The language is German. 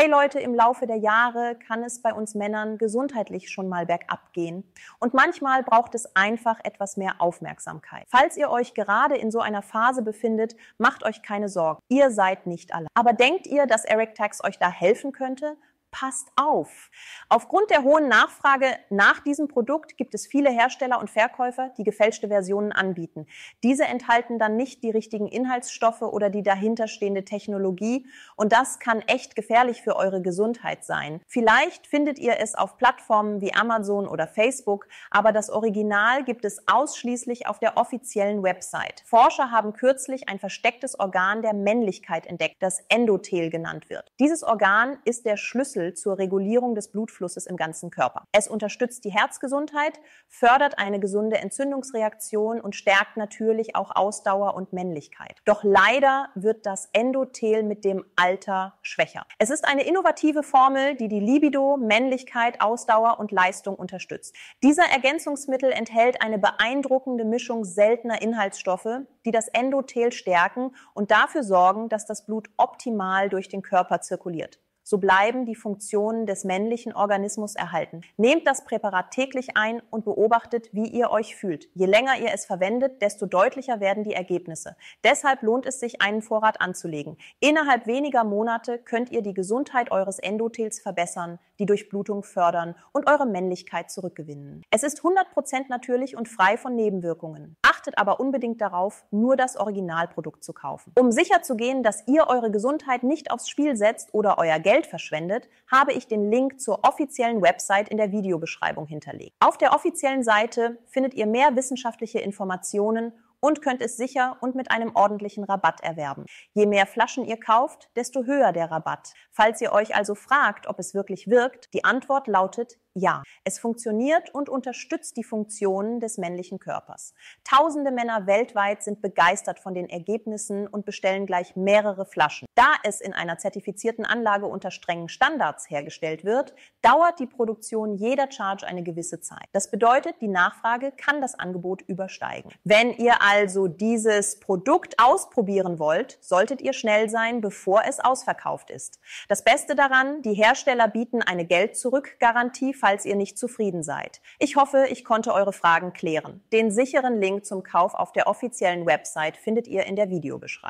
hey Leute, im Laufe der Jahre kann es bei uns Männern gesundheitlich schon mal bergab gehen. Und manchmal braucht es einfach etwas mehr Aufmerksamkeit. Falls ihr euch gerade in so einer Phase befindet, macht euch keine Sorgen. Ihr seid nicht allein. Aber denkt ihr, dass Eric Tax euch da helfen könnte? passt auf. Aufgrund der hohen Nachfrage nach diesem Produkt gibt es viele Hersteller und Verkäufer, die gefälschte Versionen anbieten. Diese enthalten dann nicht die richtigen Inhaltsstoffe oder die dahinterstehende Technologie und das kann echt gefährlich für eure Gesundheit sein. Vielleicht findet ihr es auf Plattformen wie Amazon oder Facebook, aber das Original gibt es ausschließlich auf der offiziellen Website. Forscher haben kürzlich ein verstecktes Organ der Männlichkeit entdeckt, das Endothel genannt wird. Dieses Organ ist der Schlüssel Schlüssel zur Regulierung des Blutflusses im ganzen Körper. Es unterstützt die Herzgesundheit, fördert eine gesunde Entzündungsreaktion und stärkt natürlich auch Ausdauer und Männlichkeit. Doch leider wird das Endothel mit dem Alter schwächer. Es ist eine innovative Formel, die die Libido, Männlichkeit, Ausdauer und Leistung unterstützt. Dieser Ergänzungsmittel enthält eine beeindruckende Mischung seltener Inhaltsstoffe, die das Endothel stärken und dafür sorgen, dass das Blut optimal durch den Körper zirkuliert so bleiben die Funktionen des männlichen Organismus erhalten. Nehmt das Präparat täglich ein und beobachtet, wie ihr euch fühlt. Je länger ihr es verwendet, desto deutlicher werden die Ergebnisse. Deshalb lohnt es sich, einen Vorrat anzulegen. Innerhalb weniger Monate könnt ihr die Gesundheit eures Endothels verbessern, die Durchblutung fördern und eure Männlichkeit zurückgewinnen. Es ist 100% natürlich und frei von Nebenwirkungen achtet aber unbedingt darauf, nur das Originalprodukt zu kaufen. Um sicherzugehen, dass ihr eure Gesundheit nicht aufs Spiel setzt oder euer Geld verschwendet, habe ich den Link zur offiziellen Website in der Videobeschreibung hinterlegt. Auf der offiziellen Seite findet ihr mehr wissenschaftliche Informationen und könnt es sicher und mit einem ordentlichen Rabatt erwerben. Je mehr Flaschen ihr kauft, desto höher der Rabatt. Falls ihr euch also fragt, ob es wirklich wirkt, die Antwort lautet ja. Es funktioniert und unterstützt die Funktionen des männlichen Körpers. Tausende Männer weltweit sind begeistert von den Ergebnissen und bestellen gleich mehrere Flaschen. Da es in einer zertifizierten Anlage unter strengen Standards hergestellt wird, dauert die Produktion jeder Charge eine gewisse Zeit. Das bedeutet, die Nachfrage kann das Angebot übersteigen. Wenn ihr also dieses Produkt ausprobieren wollt, solltet ihr schnell sein, bevor es ausverkauft ist. Das Beste daran, die Hersteller bieten eine Geld-Zurück-Garantie, falls ihr nicht zufrieden seid. Ich hoffe, ich konnte eure Fragen klären. Den sicheren Link zum Kauf auf der offiziellen Website findet ihr in der Videobeschreibung.